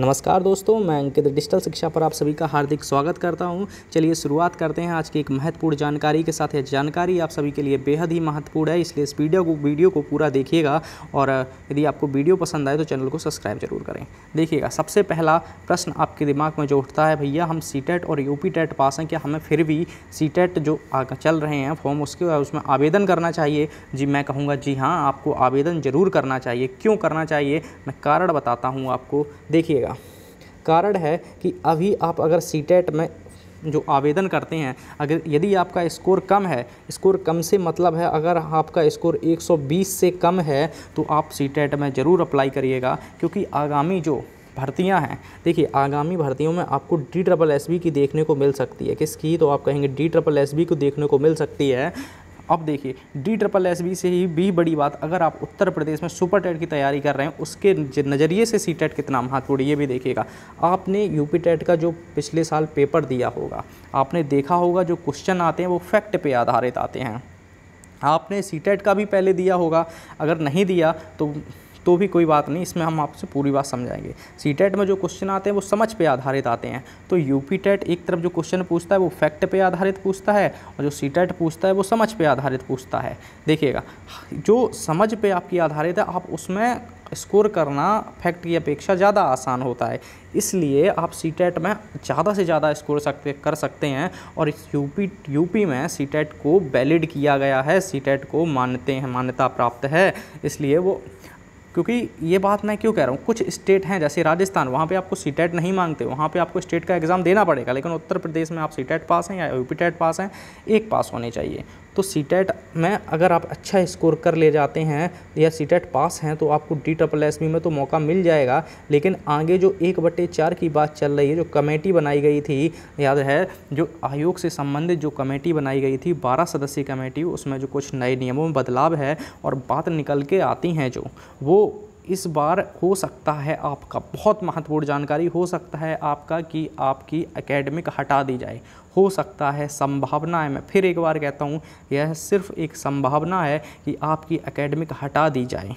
नमस्कार दोस्तों मैं अंकित डिजिटल शिक्षा पर आप सभी का हार्दिक स्वागत करता हूं चलिए शुरुआत करते हैं आज की एक महत्वपूर्ण जानकारी के साथ यह जानकारी आप सभी के लिए बेहद ही महत्वपूर्ण है इसलिए इस वीडियो को वीडियो को पूरा देखिएगा और यदि आपको वीडियो पसंद आए तो चैनल को सब्सक्राइब जरूर करें देखिएगा सबसे पहला प्रश्न आपके दिमाग में जो उठता है भैया हम सी e और यू टेट e पास हैं क्या हमें फिर भी सी e जो चल रहे हैं फॉर्म उसके उसमें आवेदन करना चाहिए जी मैं कहूँगा जी हाँ आपको आवेदन ज़रूर करना चाहिए क्यों करना चाहिए मैं कारण बताता हूँ आपको देखिएगा जाएगा कारण है कि अभी आप अगर सी e में जो आवेदन करते हैं अगर यदि आपका स्कोर कम है स्कोर कम से मतलब है अगर आपका स्कोर 120 से कम है तो आप सी e में ज़रूर अप्लाई करिएगा क्योंकि आगामी जो भर्तियां हैं देखिए आगामी भर्तियों में आपको डी ट्रबल एस की देखने को मिल सकती है किसकी तो आप कहेंगे डी ट्रपल एस को देखने को मिल सकती है अब देखिए डी ट्रिपल एस बी से ही भी बड़ी बात अगर आप उत्तर प्रदेश में सुपर टेट की तैयारी कर रहे हैं उसके नज़रिए से सी टेट कितना महत्वपूर्ण ये भी देखिएगा आपने यूपी टेट का जो पिछले साल पेपर दिया होगा आपने देखा होगा जो क्वेश्चन आते हैं वो फैक्ट पे आधारित आते हैं आपने सी टेट का भी पहले दिया होगा अगर नहीं दिया तो तो भी कोई बात नहीं इसमें हम आपसे पूरी बात समझाएंगे सी टेट e में जो क्वेश्चन आते हैं वो समझ पे आधारित आते हैं तो यू पी टेट एक तरफ जो क्वेश्चन पूछता है वो फैक्ट पे आधारित पूछता है और जो सी टेट e पूछता है वो समझ पे आधारित पूछता है देखिएगा जो समझ पे आपकी आधारित है आप उसमें स्कोर करना फैक्ट की अपेक्षा ज़्यादा आसान होता है इसलिए आप सी टेट e में ज़्यादा से ज़्यादा स्कोर सकते कर सकते हैं और इस यूपी यूपी में सी टेट को वैलिड किया गया है सी टेट को मानते हैं मान्यता प्राप्त है इसलिए वो क्योंकि ये बात मैं क्यों कह रहा हूँ कुछ स्टेट हैं जैसे राजस्थान वहाँ पे आपको सी टेट नहीं मांगते वहाँ पे आपको स्टेट का एग्ज़ाम देना पड़ेगा लेकिन उत्तर प्रदेश में आप सी टेट पास हैं या यू टेट पास हैं एक पास होने चाहिए तो सी e में अगर आप अच्छा स्कोर कर ले जाते हैं या सी पास e हैं तो आपको डी टपल एस में तो मौका मिल जाएगा लेकिन आगे जो एक बटे चार की बात चल रही है जो कमेटी बनाई गई थी याद है जो आयोग से संबंधित जो कमेटी बनाई गई थी बारह सदस्यीय कमेटी उसमें जो कुछ नए नियमों में बदलाव है और बात निकल के आती हैं जो वो इस बार हो सकता है आपका बहुत महत्वपूर्ण जानकारी हो सकता है आपका कि आपकी एकेडमिक हटा दी जाए हो सकता है संभावना है मैं फिर एक बार कहता हूँ यह सिर्फ एक संभावना है कि आपकी एकेडमिक हटा दी जाए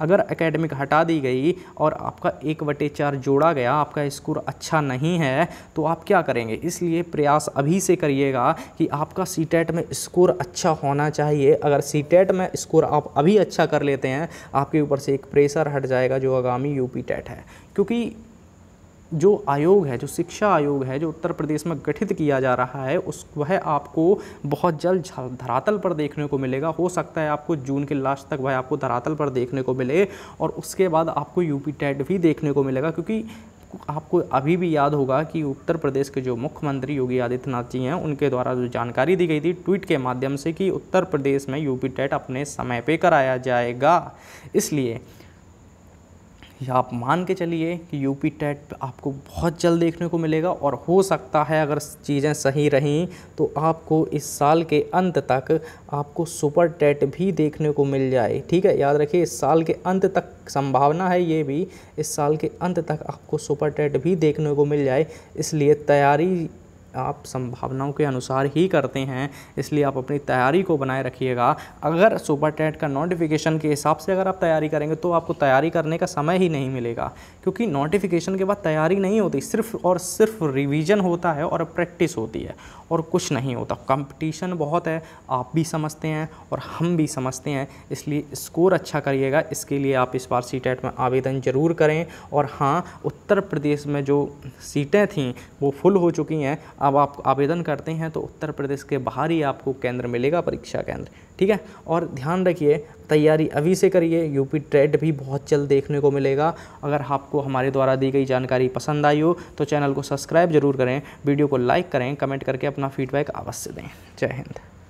अगर अकेडमिक हटा दी गई और आपका एक बटे चार जोड़ा गया आपका स्कोर अच्छा नहीं है तो आप क्या करेंगे इसलिए प्रयास अभी से करिएगा कि आपका सी में स्कोर अच्छा होना चाहिए अगर सी में स्कोर आप अभी अच्छा कर लेते हैं आपके ऊपर से एक प्रेशर हट जाएगा जो आगामी यूपी टेट है क्योंकि जो आयोग है जो शिक्षा आयोग है जो उत्तर प्रदेश में गठित किया जा रहा है उस वह आपको बहुत जल्द धरातल पर देखने को मिलेगा हो सकता है आपको जून के लास्ट तक वह आपको धरातल पर देखने को मिले और उसके बाद आपको यूपी टेट भी देखने को मिलेगा क्योंकि आपको अभी भी याद होगा कि उत्तर प्रदेश के जो मुख्यमंत्री योगी आदित्यनाथ जी हैं उनके द्वारा जो जानकारी दी गई थी ट्वीट के माध्यम से कि उत्तर प्रदेश में यूपी टेट अपने समय पे कराया जाएगा इसलिए आप मान के चलिए कि यूपी टेट आपको बहुत जल्द देखने को मिलेगा और हो सकता है अगर चीज़ें सही रहीं तो आपको इस साल के अंत तक आपको सुपर टेट भी देखने को मिल जाए ठीक है याद रखिए इस साल के अंत तक संभावना है ये भी इस साल के अंत तक आपको सुपर टेट भी देखने को मिल जाए इसलिए तैयारी आप संभावनाओं के अनुसार ही करते हैं इसलिए आप अपनी तैयारी को बनाए रखिएगा अगर सुपर टेट का नोटिफिकेशन के हिसाब से अगर आप तैयारी करेंगे तो आपको तैयारी करने का समय ही नहीं मिलेगा क्योंकि नोटिफिकेशन के बाद तैयारी नहीं होती सिर्फ और सिर्फ रिवीजन होता है और प्रैक्टिस होती है और कुछ नहीं होता कंपटीशन बहुत है आप भी समझते हैं और हम भी समझते हैं इसलिए स्कोर अच्छा करिएगा इसके लिए आप इस बार सी में आवेदन ज़रूर करें और हाँ उत्तर प्रदेश में जो सीटें थीं वो फुल हो चुकी हैं अब आप आवेदन करते हैं तो उत्तर प्रदेश के बाहर ही आपको केंद्र मिलेगा परीक्षा केंद्र ठीक है और ध्यान रखिए तैयारी अभी से करिए यूपी ट्रेड भी बहुत जल्द देखने को मिलेगा अगर आपको हमारे द्वारा दी गई जानकारी पसंद आई हो तो चैनल को सब्सक्राइब जरूर करें वीडियो को लाइक करें कमेंट करके अपना फीडबैक अवश्य दें जय हिंद